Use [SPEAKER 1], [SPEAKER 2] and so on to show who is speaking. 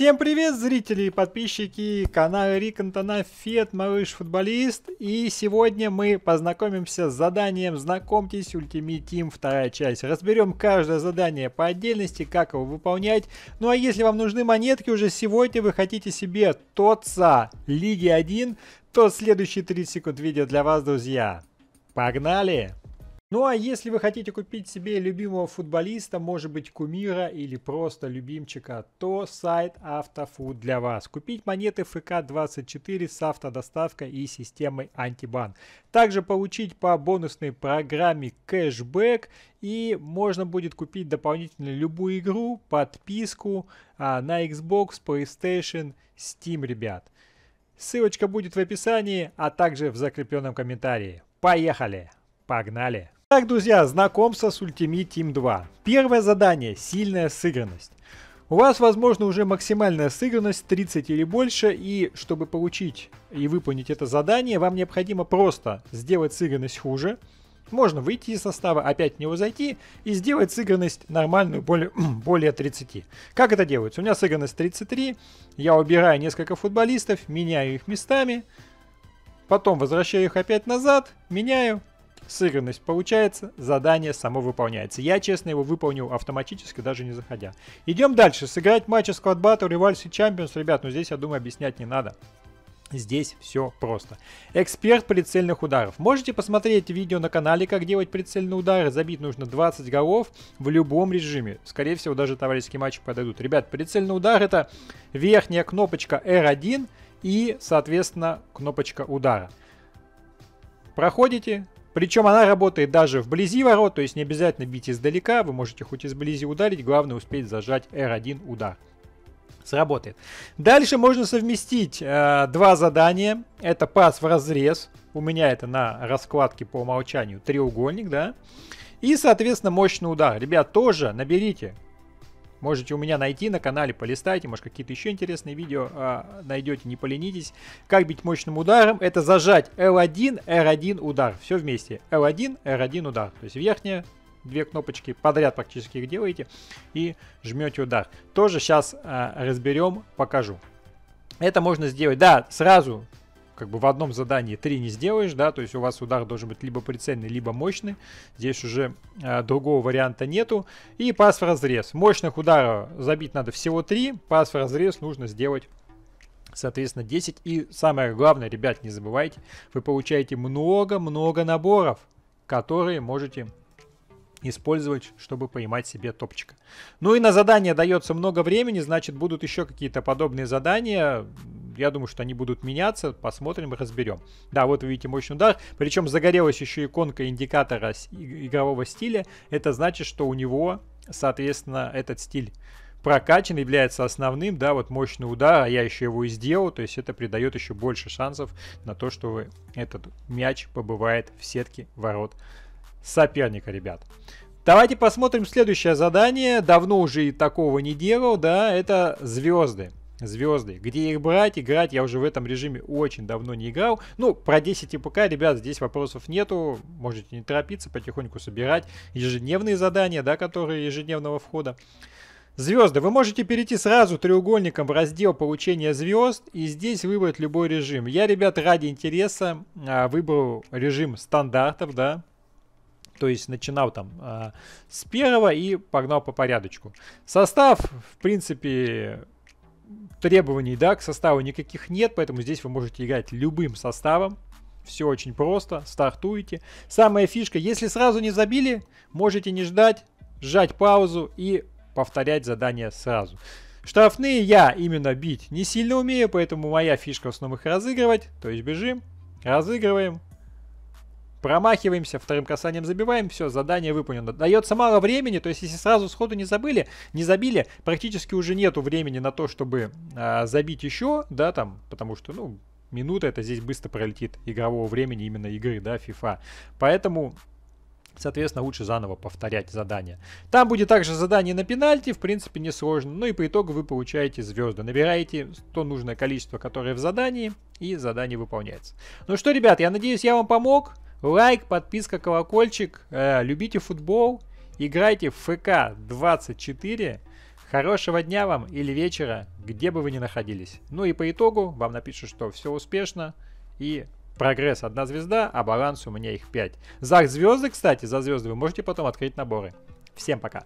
[SPEAKER 1] Всем привет, зрители и подписчики канала Рик Антона! Фет, малыш футболист. И сегодня мы познакомимся с заданием «Знакомьтесь, Ultimate Team» вторая часть. Разберем каждое задание по отдельности, как его выполнять. Ну а если вам нужны монетки, уже сегодня вы хотите себе ТОЦа Лиги 1, то следующие 30 секунд видео для вас, друзья. Погнали! Ну а если вы хотите купить себе любимого футболиста, может быть кумира или просто любимчика, то сайт Автофуд для вас. Купить монеты ФК-24 с автодоставкой и системой Антибан. Также получить по бонусной программе кэшбэк и можно будет купить дополнительно любую игру, подписку а, на Xbox, PlayStation, Steam, ребят. Ссылочка будет в описании, а также в закрепленном комментарии. Поехали! Погнали! Так, друзья, знакомство с Ultimate Team 2. Первое задание – сильная сыгранность. У вас, возможно, уже максимальная сыгранность 30 или больше, и чтобы получить и выполнить это задание, вам необходимо просто сделать сыгранность хуже. Можно выйти из состава, опять в него зайти и сделать сыгранность нормальную, более, более 30. Как это делается? У меня сыгранность 33, я убираю несколько футболистов, меняю их местами, потом возвращаю их опять назад, меняю, сыгранность получается, задание само выполняется. Я, честно, его выполнил автоматически, даже не заходя. Идем дальше. Сыграть матч Squad Battle, Rivals и Champions. Ребят, ну здесь, я думаю, объяснять не надо. Здесь все просто. Эксперт прицельных ударов. Можете посмотреть видео на канале, как делать прицельные удары. Забить нужно 20 голов в любом режиме. Скорее всего, даже товарищеские матчи подойдут. Ребят, прицельный удар это верхняя кнопочка R1 и, соответственно, кнопочка удара. Проходите, причем она работает даже вблизи ворот, то есть не обязательно бить издалека, вы можете хоть изблизи ударить, главное успеть зажать R1 удар. Сработает. Дальше можно совместить э, два задания. Это пас в разрез. У меня это на раскладке по умолчанию треугольник, да. И, соответственно, мощный удар. Ребят, тоже наберите Можете у меня найти на канале, полистайте, может какие-то еще интересные видео а, найдете, не поленитесь. Как бить мощным ударом? Это зажать L1, R1 удар. Все вместе. L1, R1 удар. То есть верхняя, две кнопочки подряд практически их делаете и жмете удар. Тоже сейчас а, разберем, покажу. Это можно сделать, да, сразу как бы в одном задании три не сделаешь, да, то есть у вас удар должен быть либо прицельный, либо мощный. Здесь уже э, другого варианта нету. И пас в разрез. Мощных ударов забить надо всего три, пас в разрез нужно сделать соответственно 10 и самое главное ребят не забывайте вы получаете много много наборов которые можете использовать, чтобы поймать себе топчика. Ну и на задание дается много времени, значит будут еще какие-то подобные задания. Я думаю, что они будут меняться, посмотрим и разберем. Да, вот вы видите мощный удар, причем загорелась еще иконка индикатора игрового стиля. Это значит, что у него, соответственно, этот стиль прокачан, является основным, да, вот мощный удар, а я еще его и сделал, то есть это придает еще больше шансов на то, что вы этот мяч побывает в сетке ворот соперника, ребят. Давайте посмотрим следующее задание. Давно уже и такого не делал, да, это звезды звезды. Где их брать, играть, я уже в этом режиме очень давно не играл. Ну, про 10 ИПК, ребят, здесь вопросов нету, можете не торопиться, потихоньку собирать ежедневные задания, да, которые ежедневного входа. Звезды. Вы можете перейти сразу треугольником в раздел получения звезд и здесь выбрать любой режим. Я, ребят, ради интереса а, выбрал режим стандартов, да, то есть начинал там а, с первого и погнал по порядочку. Состав, в принципе, требований да, к составу никаких нет, поэтому здесь вы можете играть любым составом. Все очень просто, стартуете. Самая фишка, если сразу не забили, можете не ждать, сжать паузу и повторять задание сразу. Штрафные я именно бить не сильно умею, поэтому моя фишка в основном их разыгрывать. То есть бежим, разыгрываем, промахиваемся, вторым касанием забиваем, все, задание выполнено. Дается мало времени, то есть если сразу сходу не забыли, не забили, практически уже нету времени на то, чтобы э, забить еще, да, там, потому что, ну, минута это здесь быстро пролетит игрового времени именно игры, да, FIFA. Поэтому Соответственно, лучше заново повторять задание. Там будет также задание на пенальти, в принципе, несложно. Ну и по итогу вы получаете звезды. Набираете то нужное количество, которое в задании, и задание выполняется. Ну что, ребят, я надеюсь, я вам помог. Лайк, подписка, колокольчик. Э, любите футбол. Играйте в ФК-24. Хорошего дня вам или вечера, где бы вы ни находились. Ну и по итогу вам напишу, что все успешно и прогресс одна звезда, а баланс у меня их 5. За звезды, кстати, за звезды вы можете потом открыть наборы. Всем пока!